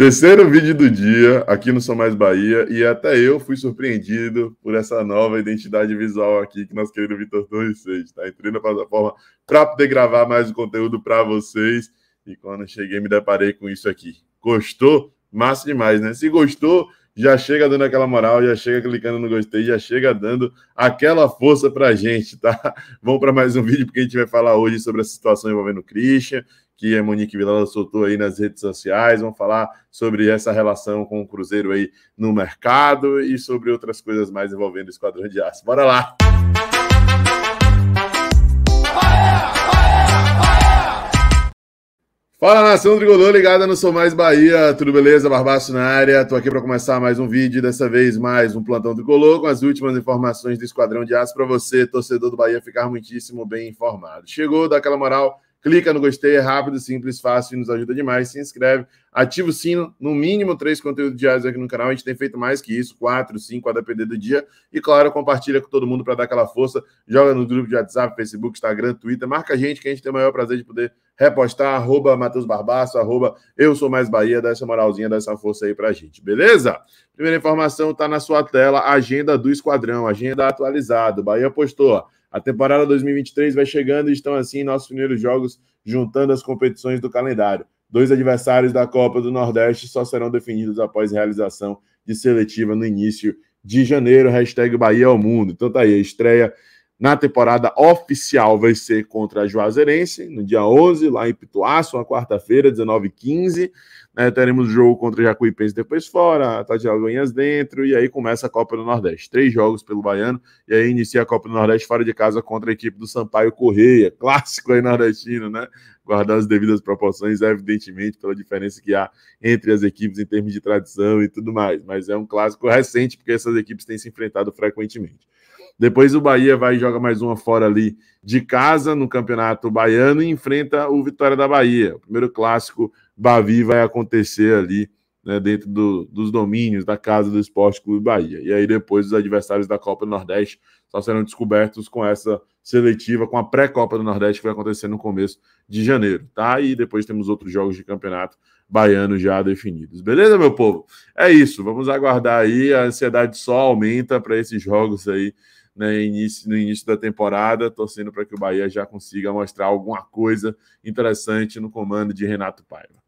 Terceiro vídeo do dia aqui no Sou Mais Bahia e até eu fui surpreendido por essa nova identidade visual aqui que nosso querido Vitor Torres fez. tá? entrando na plataforma para poder gravar mais um conteúdo para vocês e quando cheguei me deparei com isso aqui. Gostou? Massa demais, né? Se gostou, já chega dando aquela moral, já chega clicando no gostei, já chega dando aquela força para a gente, tá? Vamos para mais um vídeo porque a gente vai falar hoje sobre a situação envolvendo o Christian que a Monique Vilela soltou aí nas redes sociais. Vamos falar sobre essa relação com o Cruzeiro aí no mercado e sobre outras coisas mais envolvendo o Esquadrão de Aço. Bora lá! Fala nação tricolor ligada no Sou Mais Bahia, tudo beleza? Barbaço na área, tô aqui para começar mais um vídeo, dessa vez mais um plantão tricolor com as últimas informações do Esquadrão de Aço para você, torcedor do Bahia, ficar muitíssimo bem informado. Chegou, daquela moral, clica no gostei, é rápido, simples, fácil e nos ajuda demais. Se inscreve, ativa o sino, no mínimo três conteúdos diários aqui no canal. A gente tem feito mais que isso, quatro, cinco, a depender do dia. E claro, compartilha com todo mundo para dar aquela força. Joga no grupo de WhatsApp, Facebook, Instagram, Twitter. Marca a gente que a gente tem o maior prazer de poder repostar. Arroba Matheus Barbaço, arroba Eu Sou Mais Bahia. Dá essa moralzinha, dá essa força aí para a gente, beleza? Primeira informação está na sua tela, agenda do Esquadrão, agenda atualizada. Bahia postou, a temporada 2023 vai chegando e estão assim nossos primeiros jogos juntando as competições do calendário. Dois adversários da Copa do Nordeste só serão definidos após realização de seletiva no início de janeiro. Hashtag Bahia ao Mundo. Então tá aí, a estreia na temporada oficial vai ser contra a Juazeirense, no dia 11, lá em Pituaço, na quarta-feira, 19h15. Né, teremos jogo contra Jacuipense depois fora, Tati Algonhas dentro, e aí começa a Copa do Nordeste. Três jogos pelo Baiano, e aí inicia a Copa do Nordeste fora de casa contra a equipe do Sampaio Correia, clássico aí nordestino, né? Guardar as devidas proporções, evidentemente, pela diferença que há entre as equipes em termos de tradição e tudo mais, mas é um clássico recente, porque essas equipes têm se enfrentado frequentemente. Depois o Bahia vai e joga mais uma fora ali de casa no Campeonato Baiano e enfrenta o Vitória da Bahia. O primeiro clássico Bavi vai acontecer ali né, dentro do, dos domínios da casa do Esporte Clube Bahia. E aí depois os adversários da Copa do Nordeste só serão descobertos com essa seletiva, com a pré-Copa do Nordeste que vai acontecer no começo de janeiro, tá? E depois temos outros jogos de campeonato baiano já definidos. Beleza, meu povo? É isso. Vamos aguardar aí. A ansiedade só aumenta para esses jogos aí né, início, no início da temporada, torcendo para que o Bahia já consiga mostrar alguma coisa interessante no comando de Renato Paiva.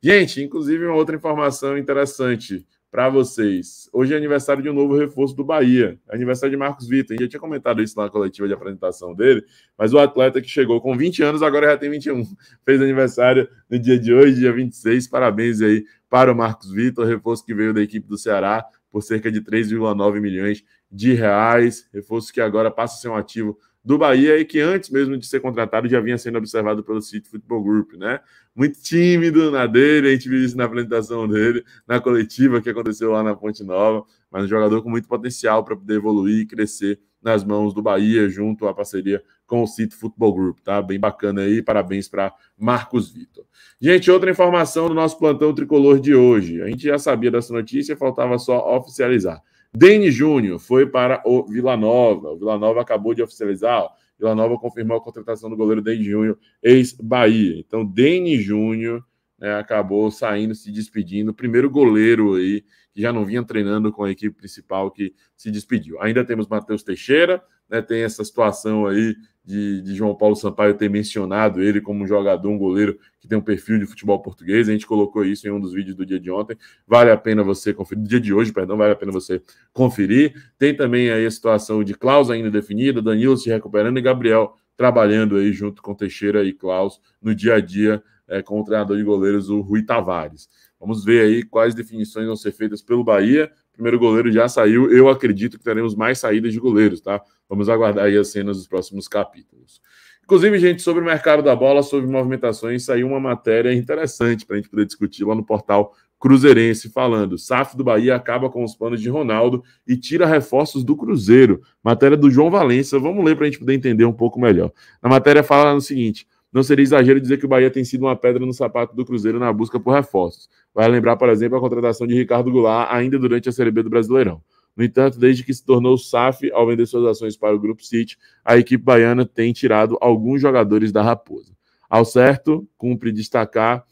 Gente, inclusive uma outra informação interessante para vocês. Hoje é aniversário de um novo reforço do Bahia, aniversário de Marcos Vitor. Eu já tinha comentado isso na coletiva de apresentação dele, mas o atleta que chegou com 20 anos, agora já tem 21. Fez aniversário no dia de hoje, dia 26. Parabéns aí para o Marcos Vitor, reforço que veio da equipe do Ceará por cerca de 3,9 milhões de reais. Reforço que agora passa a ser um ativo do Bahia e que antes mesmo de ser contratado já vinha sendo observado pelo City Football Group, né? Muito tímido na dele, a gente viu isso na apresentação dele, na coletiva que aconteceu lá na Ponte Nova, mas um jogador com muito potencial para poder evoluir e crescer nas mãos do Bahia junto à parceria com o City Football Group, tá? Bem bacana aí, parabéns para Marcos Vitor. Gente, outra informação do nosso plantão tricolor de hoje. A gente já sabia dessa notícia, faltava só oficializar. Dene Júnior foi para o Vila Nova. O Vila Nova acabou de oficializar. Vila Nova confirmou a contratação do goleiro Dene Júnior, ex-Bahia. Então, Dene Júnior né, acabou saindo, se despedindo. Primeiro goleiro aí, que já não vinha treinando com a equipe principal, que se despediu. Ainda temos Matheus Teixeira, né, tem essa situação aí de, de, João Paulo Sampaio ter mencionado ele como um jogador, um goleiro que tem um perfil de futebol português. A gente colocou isso em um dos vídeos do dia de ontem. Vale a pena você conferir, do dia de hoje, perdão, vale a pena você conferir. Tem também aí a situação de Klaus ainda definida, Danilo se recuperando e Gabriel trabalhando aí junto com Teixeira e Klaus no dia a dia é, com o treinador de goleiros, o Rui Tavares. Vamos ver aí quais definições vão ser feitas pelo Bahia primeiro goleiro já saiu. Eu acredito que teremos mais saídas de goleiros, tá? Vamos aguardar aí as cenas dos próximos capítulos. Inclusive, gente, sobre o mercado da bola, sobre movimentações, saiu uma matéria interessante para a gente poder discutir lá no portal Cruzeirense, falando: SAF do Bahia acaba com os planos de Ronaldo e tira reforços do Cruzeiro. Matéria do João Valença, vamos ler para a gente poder entender um pouco melhor. Na matéria fala no seguinte: não seria exagero dizer que o Bahia tem sido uma pedra no sapato do Cruzeiro na busca por reforços. Vai lembrar, por exemplo, a contratação de Ricardo Goulart ainda durante a Série B do Brasileirão. No entanto, desde que se tornou SAF ao vender suas ações para o Grupo City, a equipe baiana tem tirado alguns jogadores da raposa. Ao certo, cumpre destacar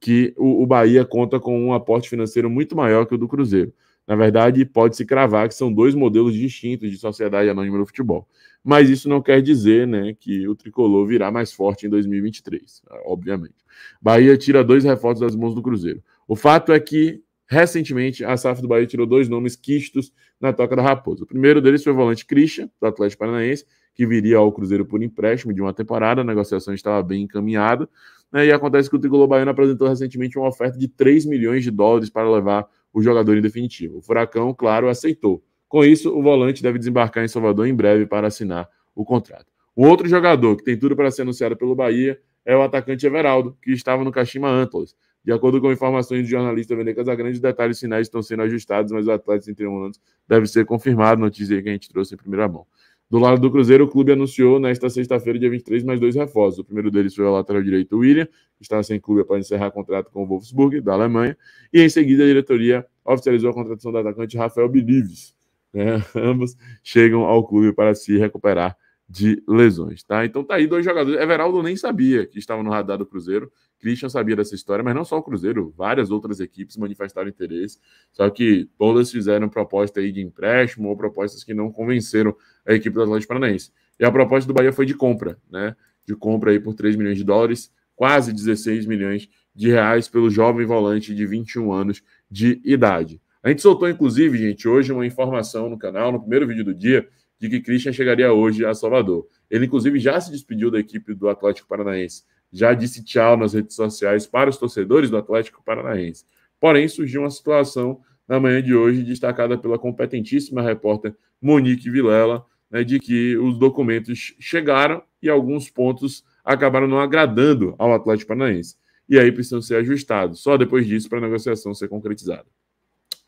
que o, Bahia conta com um aporte financeiro muito maior que o do Cruzeiro. Na verdade, pode-se cravar que são dois modelos distintos de sociedade anônima no futebol mas isso não quer dizer né, que o tricolor virá mais forte em 2023, ah, obviamente. Bahia tira dois reforços das mãos do Cruzeiro. O fato é que, recentemente, a SAF do Bahia tirou dois nomes quistos na toca da Raposa. O primeiro deles foi o volante Christian, do Atlético Paranaense, que viria ao Cruzeiro por empréstimo de uma temporada, a negociação estava bem encaminhada, né, e acontece que o tricolor baiano apresentou recentemente uma oferta de 3 milhões de dólares para levar o jogador em definitivo. O Furacão, claro, aceitou. Com isso, o volante deve desembarcar em Salvador em breve para assinar o contrato. O outro jogador que tem tudo para ser anunciado pelo Bahia é o atacante Everaldo, que estava no Caxima Antlers. De acordo com informações do jornalista Vene Casagrande, detalhes sinais estão sendo ajustados, mas o atleta de 31 anos deve ser confirmado, notícia que a gente trouxe em primeira mão. Do lado do Cruzeiro, o clube anunciou nesta sexta-feira, dia 23, mais dois reforços. O primeiro deles foi o lateral direito William, que estava sem clube após encerrar contrato com o Wolfsburg, da Alemanha. E em seguida, a diretoria oficializou a contratação do atacante Rafael Bilives, né? Ambos chegam ao clube para se recuperar de lesões, tá? Então tá aí dois jogadores. Everaldo nem sabia que estava no radar do Cruzeiro. Christian sabia dessa história, mas não só o Cruzeiro, várias outras equipes manifestaram interesse. Só que todas fizeram proposta aí de empréstimo ou propostas que não convenceram a equipe do Atlético Paranaense. E a proposta do Bahia foi de compra, né? De compra aí por 3 milhões de dólares, quase 16 milhões de reais pelo jovem volante de 21 anos de idade. A gente soltou, inclusive, gente, hoje uma informação no canal, no primeiro vídeo do dia, de que Christian chegaria hoje a Salvador. Ele, inclusive, já se despediu da equipe do Atlético Paranaense, já disse tchau nas redes sociais para os torcedores do Atlético Paranaense. Porém, surgiu uma situação na manhã de hoje, destacada pela competentíssima repórter Monique Vilela, né, de que os documentos chegaram e alguns pontos acabaram não agradando ao Atlético Paranaense. E aí precisam ser ajustados, só depois disso para a negociação ser concretizada.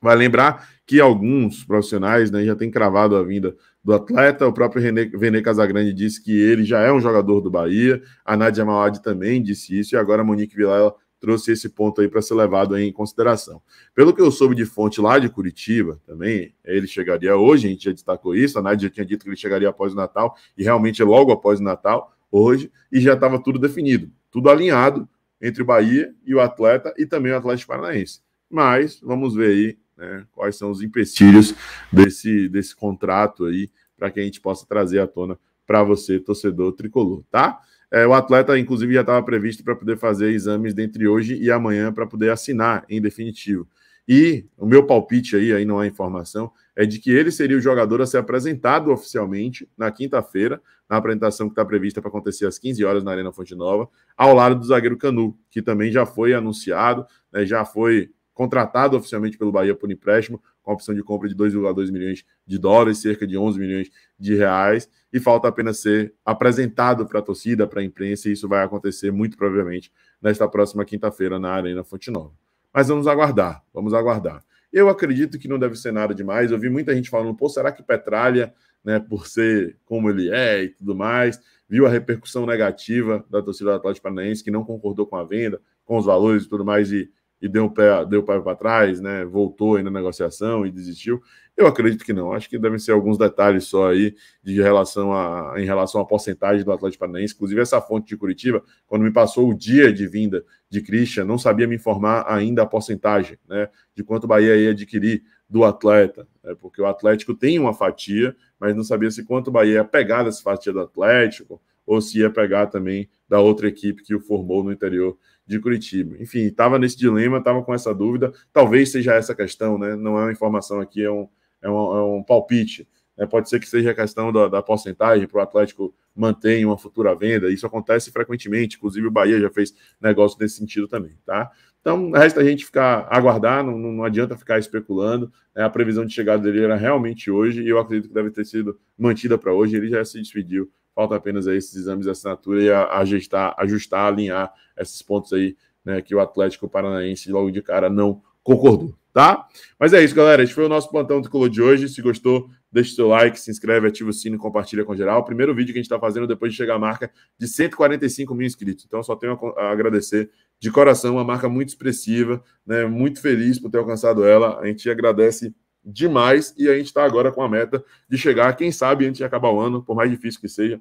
Vai lembrar que alguns profissionais né, já têm cravado a vinda do atleta. O próprio René, Casagrande disse que ele já é um jogador do Bahia. A Nadia Mauad também disse isso. E agora a Monique Vilela trouxe esse ponto aí para ser levado em consideração. Pelo que eu soube de fonte lá de Curitiba, também ele chegaria hoje, a gente já destacou isso. A Nadia tinha dito que ele chegaria após o Natal, e realmente é logo após o Natal, hoje, e já estava tudo definido, tudo alinhado entre o Bahia e o atleta e também o Atlético Paranaense. Mas vamos ver aí né? Quais são os empecilhos desse, desse contrato aí para que a gente possa trazer à tona para você, torcedor tricolor, tá? É, o atleta, inclusive, já estava previsto para poder fazer exames dentre hoje e amanhã para poder assinar em definitivo. E o meu palpite aí, aí não há informação, é de que ele seria o jogador a ser apresentado oficialmente na quinta-feira, na apresentação que está prevista para acontecer às 15 horas na Arena Fonte Nova, ao lado do zagueiro Canu, que também já foi anunciado, né, já foi contratado oficialmente pelo Bahia por empréstimo, com opção de compra de 2,2 milhões de dólares, cerca de 11 milhões de reais, e falta apenas ser apresentado para a torcida, para a imprensa, e isso vai acontecer muito provavelmente nesta próxima quinta-feira na Arena Fonte Nova. Mas vamos aguardar, vamos aguardar. Eu acredito que não deve ser nada demais. Eu vi muita gente falando, pô, será que Petralha, né, por ser como ele é e tudo mais, viu a repercussão negativa da torcida do Atlético Paranaense, que não concordou com a venda, com os valores e tudo mais, e e deu o pé, deu pé para trás, né? Voltou aí na negociação e desistiu. Eu acredito que não. Acho que devem ser alguns detalhes só aí de relação a, em relação à porcentagem do Atlético Paranaense. Inclusive, essa fonte de Curitiba, quando me passou o dia de vinda de Christian, não sabia me informar ainda a porcentagem, né? De quanto o Bahia ia adquirir do atleta, né, porque o Atlético tem uma fatia, mas não sabia se quanto o Bahia ia pegar dessa fatia do Atlético ou se ia pegar também da outra equipe que o formou no interior de Curitiba. Enfim, estava nesse dilema, estava com essa dúvida. Talvez seja essa questão, né? Não é uma informação aqui, é um, é um, é um palpite. Né? Pode ser que seja a questão da, da porcentagem para o Atlético manter uma futura venda. Isso acontece frequentemente, inclusive o Bahia já fez negócio nesse sentido também, tá? Então, resta a gente ficar aguardar, não, não adianta ficar especulando. Né? A previsão de chegada dele era realmente hoje, e eu acredito que deve ter sido mantida para hoje. Ele já se despediu Falta apenas aí esses exames de assinatura e a, a ajustar, ajustar, alinhar esses pontos aí, né, que o Atlético Paranaense logo de cara não concordou, tá? Mas é isso, galera. Esse foi o nosso plantão tricolor de hoje. Se gostou, deixa o seu like, se inscreve, ativa o sino, compartilha com geral. primeiro vídeo que a gente está fazendo depois de chegar a marca de 145 mil inscritos. Então, só tenho a agradecer de coração, uma marca muito expressiva, né? Muito feliz por ter alcançado ela. A gente agradece demais e a gente está agora com a meta de chegar, quem sabe, antes de acabar o ano, por mais difícil que seja,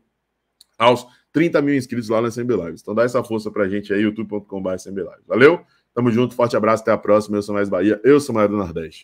aos 30 mil inscritos lá na SMB Lives. Então dá essa força pra gente aí, youtube.com.br Valeu, tamo junto, forte abraço, até a próxima. Eu sou Mais Bahia, eu sou Maio do Nordeste.